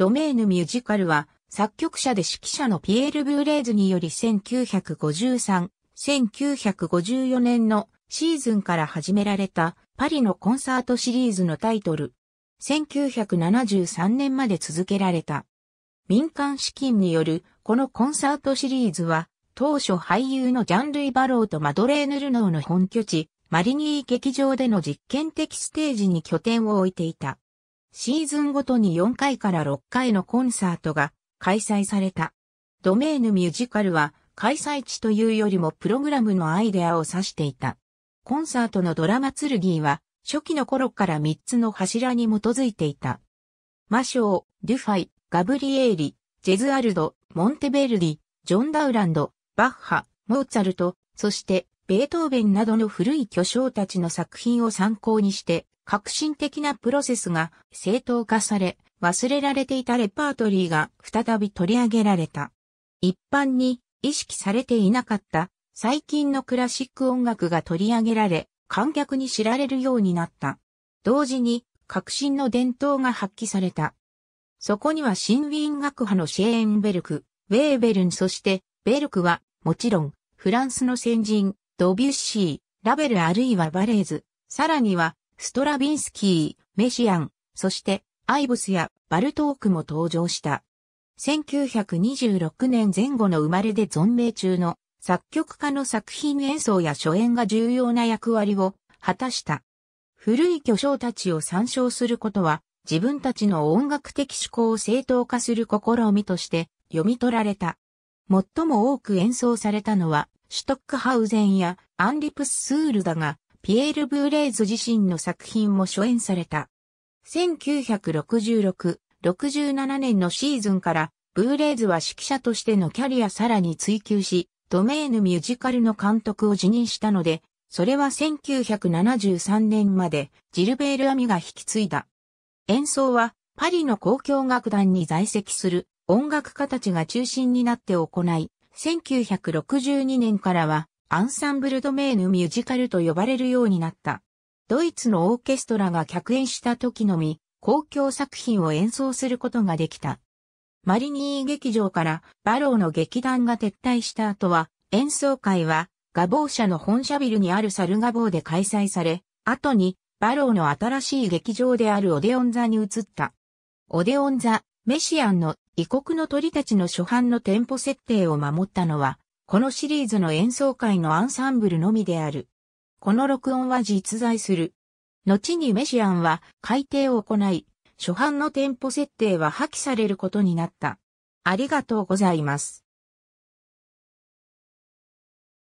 ドメーヌミュージカルは、作曲者で指揮者のピエール・ブーレーズにより1953、1954年のシーズンから始められたパリのコンサートシリーズのタイトル。1973年まで続けられた。民間資金によるこのコンサートシリーズは当初俳優のジャンルイ・バローとマドレーヌ・ルノーの本拠地マリニー劇場での実験的ステージに拠点を置いていた。シーズンごとに4回から6回のコンサートが開催された。ドメーヌミュージカルは開催地というよりもプログラムのアイデアを指していた。コンサートのドラマツルギーは初期の頃から3つの柱に基づいていた。マショウ、デュファイ、ガブリエーリ、ジェズアルド、モンテベルディ、ジョン・ダウランド、バッハ、モーツァルト、そしてベートーベンなどの古い巨匠たちの作品を参考にして革新的なプロセスが正当化され、忘れられていたレパートリーが再び取り上げられた。一般に意識されていなかった最近のクラシック音楽が取り上げられ、観客に知られるようになった。同時に革新の伝統が発揮された。そこには新ウィーン学派のシェーンベルク、ウェーベルンそしてベルクはもちろんフランスの先人、ドビュッシー、ラベルあるいはバレーズ、さらにはストラビンスキー、メシアン、そしてアイブスやバルトークも登場した。1926年前後の生まれで存命中の作曲家の作品演奏や初演が重要な役割を果たした。古い巨匠たちを参照することは自分たちの音楽的思考を正当化する試みとして読み取られた。最も多く演奏されたのはシュトックハウゼンやアンリプススールだが、ピエール・ブーレイズ自身の作品も初演された。1966-67年のシーズンから、ブーレイズは指揮者としてのキャリアさらに追求し、ドメーヌミュージカルの監督を辞任したので、それは1973年までジルベール・アミが引き継いだ。演奏はパリの公共楽団に在籍する音楽家たちが中心になって行い、1962年からはアンサンブルドメーヌミュージカルと呼ばれるようになった。ドイツのオーケストラが客演した時のみ、公共作品を演奏することができた。マリニー劇場からバローの劇団が撤退した後は、演奏会はガボー社の本社ビルにあるサルガボーで開催され、後にバローの新しい劇場であるオデオン座に移った。オデオン座、メシアンの異国の鳥たちの初版の店舗設定を守ったのは、このシリーズの演奏会のアンサンブルのみである。この録音は実在する。後にメシアンは改訂を行い、初版のテンポ設定は破棄されることになった。ありがとうございます。